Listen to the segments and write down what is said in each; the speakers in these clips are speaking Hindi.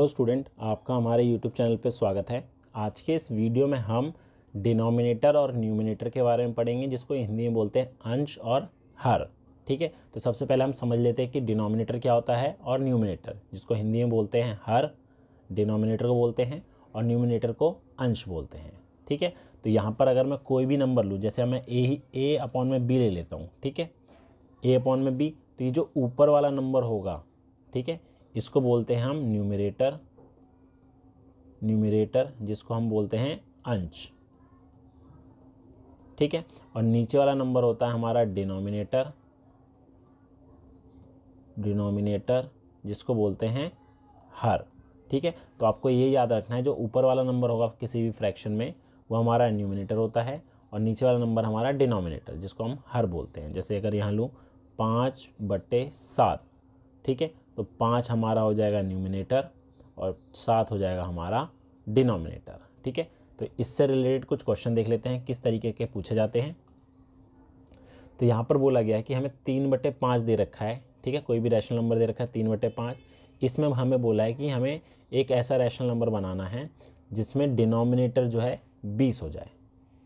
हेलो स्टूडेंट आपका हमारे यूट्यूब चैनल पर स्वागत है आज के इस वीडियो में हम डिनोमिनेटर और न्यूमिनेटर के बारे में पढ़ेंगे जिसको हिंदी में बोलते हैं अंश और हर ठीक है तो सबसे पहले हम समझ लेते हैं कि डिनोमिनेटर क्या होता है और न्यूमिनेटर जिसको हिंदी में बोलते हैं हर डिनोमिनेटर को बोलते हैं और न्यूमिनेटर को अंश बोलते हैं ठीक है तो यहाँ पर अगर मैं कोई भी नंबर लूँ जैसे मैं ए ही ए अपॉन में बी ले लेता हूँ ठीक है ए अपॉन में बी तो ये जो ऊपर वाला नंबर होगा ठीक है इसको बोलते हैं हम न्यूमिरेटर न्यूमिरेटर जिसको हम बोलते हैं अंश ठीक है और नीचे वाला नंबर होता है हमारा डिनोमिनेटर डिनोमिनेटर जिसको बोलते हैं हर ठीक है तो आपको ये याद रखना है जो ऊपर वाला नंबर होगा किसी भी फ्रैक्शन में वो हमारा न्यूमिनेटर होता है और नीचे वाला नंबर हमारा डिनोमिनेटर जिसको हम हर बोलते हैं जैसे अगर यहाँ लूँ पाँच बट्टे सात ठीक है तो पाँच हमारा हो जाएगा न्यूमिनेटर और सात हो जाएगा हमारा डिनोमिनेटर ठीक है तो इससे रिलेटेड कुछ क्वेश्चन देख लेते हैं किस तरीके के पूछे जाते हैं तो यहाँ पर बोला गया है कि हमें तीन बटे पाँच दे रखा है ठीक है कोई भी रैशनल नंबर दे रखा है तीन बटे पाँच इसमें हमें बोला है कि हमें एक ऐसा रैशनल नंबर बनाना है जिसमें डिनोमिनेटर जो है बीस हो जाए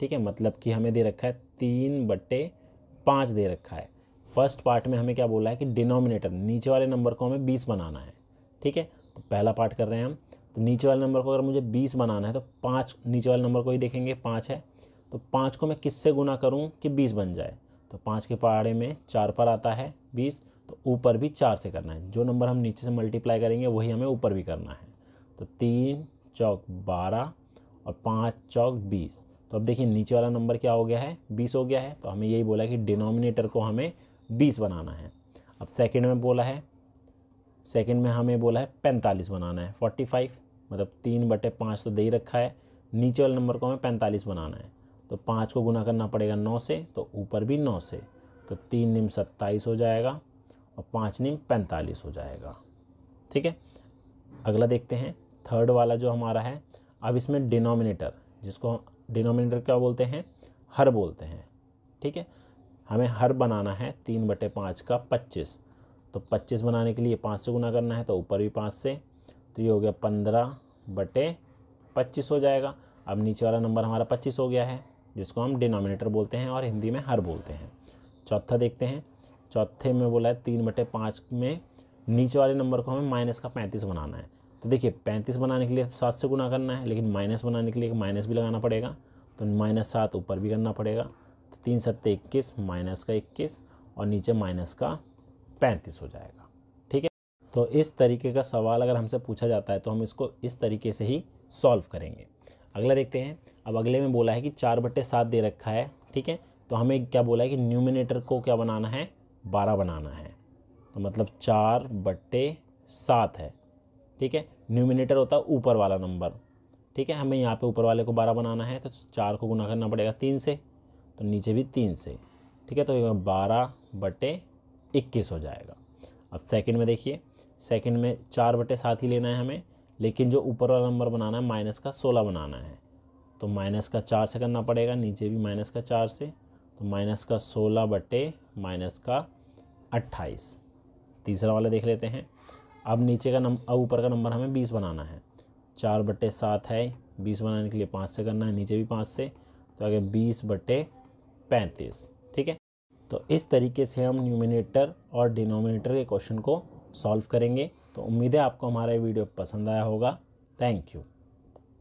ठीक है मतलब कि हमें दे रखा है तीन बटे पाँच दे रखा है फर्स्ट पार्ट में हमें क्या बोला है कि डिनोमिनेटर नीचे वाले नंबर को हमें बीस बनाना है ठीक है तो पहला पार्ट कर रहे हैं हम तो नीचे वाले नंबर को अगर मुझे बीस बनाना है तो पाँच नीचे वाले नंबर को ही देखेंगे पाँच है तो पाँच को मैं किससे गुना करूँ कि बीस बन जाए तो पाँच के पहाड़े में चार पर आता है बीस तो ऊपर भी चार से करना है जो नंबर हम नीचे से मल्टीप्लाई करेंगे वही हमें ऊपर भी करना है तो तीन चौक बारह और पाँच चौक बीस तो अब देखिए नीचे वाला नंबर क्या हो गया है बीस हो गया है तो हमें यही बोला कि डिनोमिनेटर को हमें बीस बनाना है अब सेकेंड में बोला है सेकेंड में हमें बोला है पैंतालीस बनाना है फोर्टी फाइव मतलब तीन बटे पाँच तो दे ही रखा है नीचे वाले नंबर को हमें पैंतालीस बनाना है तो पाँच को गुना करना पड़ेगा नौ से तो ऊपर भी नौ से तो तीन निम सत्ताईस हो जाएगा और पाँच निम पैंतालीस हो जाएगा ठीक है अगला देखते हैं थर्ड वाला जो हमारा है अब इसमें डिनोमिनेटर जिसको डिनोमिनेटर क्या बोलते हैं हर बोलते हैं ठीक है हमें हर बनाना है तीन बटे पाँच का पच्चीस तो पच्चीस बनाने के लिए पाँच से गुना करना है तो ऊपर भी पाँच से तो ये हो गया पंद्रह बटे पच्चीस हो जाएगा अब नीचे वाला नंबर हमारा पच्चीस हो गया है जिसको हम डिनोमिनेटर बोलते हैं और हिंदी में हर बोलते हैं चौथा देखते हैं चौथे में बोला है तीन बटे पाँच में नीचे वाले नंबर को हमें माइनस का पैंतीस बनाना है तो देखिए पैंतीस बनाने के लिए सात से गुना करना है लेकिन माइनस बनाने के लिए माइनस भी लगाना पड़ेगा तो माइनस सात ऊपर भी करना पड़ेगा तीन सत्ते इक्कीस माइनस का इक्कीस और नीचे माइनस का पैंतीस हो जाएगा ठीक है तो इस तरीके का सवाल अगर हमसे पूछा जाता है तो हम इसको इस तरीके से ही सॉल्व करेंगे अगला देखते हैं अब अगले में बोला है कि चार बट्टे सात दे रखा है ठीक है तो हमें क्या बोला है कि न्यूमिनेटर को क्या बनाना है बारह बनाना है तो मतलब चार बट्टे सात है ठीक है न्यूमिनेटर होता है ऊपर वाला नंबर ठीक है हमें यहाँ पे ऊपर वाले को बारह बनाना है तो चार को गुना करना पड़ेगा तीन से तो नीचे भी तीन से ठीक है तो बारह बटे इक्कीस हो जाएगा अब सेकंड में देखिए सेकंड में चार बटे सात ही लेना है हमें लेकिन जो ऊपर वाला नंबर बनाना है माइनस का सोलह बनाना है तो माइनस का चार से करना पड़ेगा नीचे भी माइनस का चार से तो माइनस का सोलह बटे माइनस का अट्ठाईस तीसरा वाला देख लेते हैं अब नीचे का नंबर अब ऊपर का नंबर हमें बीस बनाना है चार बटे सात है बीस बनाने के लिए पाँच से करना है नीचे भी पाँच से तो आगे बीस बटे पैंतीस ठीक है तो इस तरीके से हम न्यूमिनेटर और डिनोमिनेटर के क्वेश्चन को सॉल्व करेंगे तो उम्मीद है आपको हमारा वीडियो पसंद आया होगा थैंक यू